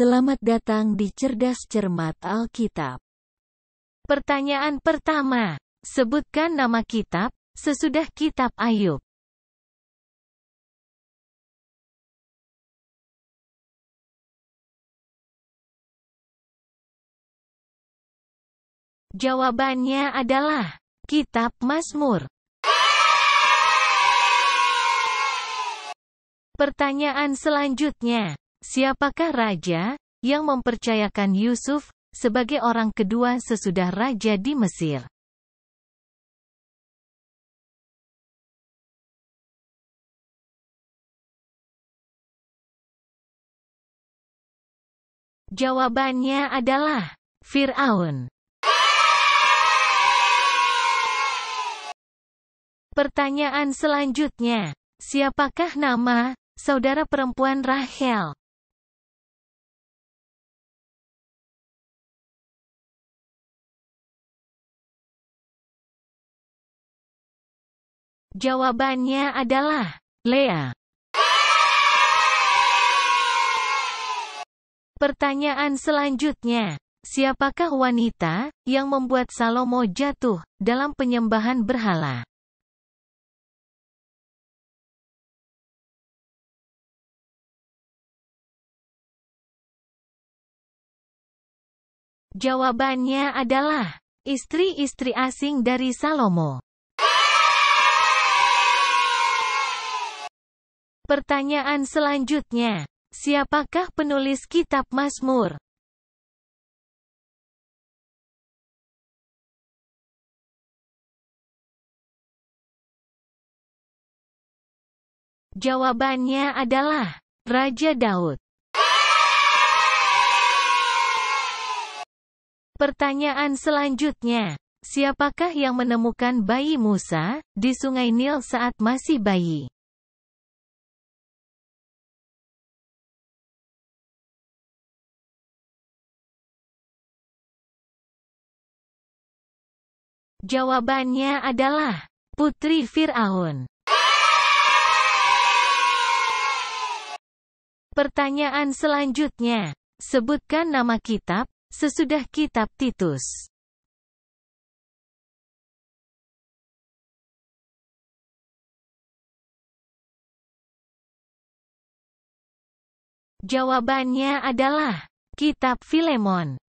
Selamat datang di Cerdas Cermat Alkitab. Pertanyaan pertama, sebutkan nama kitab sesudah kitab Ayub. Jawabannya adalah Kitab Mazmur. Pertanyaan selanjutnya, Siapakah raja yang mempercayakan Yusuf sebagai orang kedua sesudah raja di Mesir? Jawabannya adalah Firaun. Pertanyaan selanjutnya, siapakah nama saudara perempuan Rahel? Jawabannya adalah Lea. Pertanyaan selanjutnya. Siapakah wanita yang membuat Salomo jatuh dalam penyembahan berhala? Jawabannya adalah istri-istri asing dari Salomo. Pertanyaan selanjutnya, siapakah penulis kitab Mazmur? Jawabannya adalah Raja Daud. Pertanyaan selanjutnya, siapakah yang menemukan bayi Musa di Sungai Nil saat masih bayi? Jawabannya adalah Putri Fir'aun. Pertanyaan selanjutnya, sebutkan nama kitab sesudah kitab Titus. Jawabannya adalah kitab Filemon.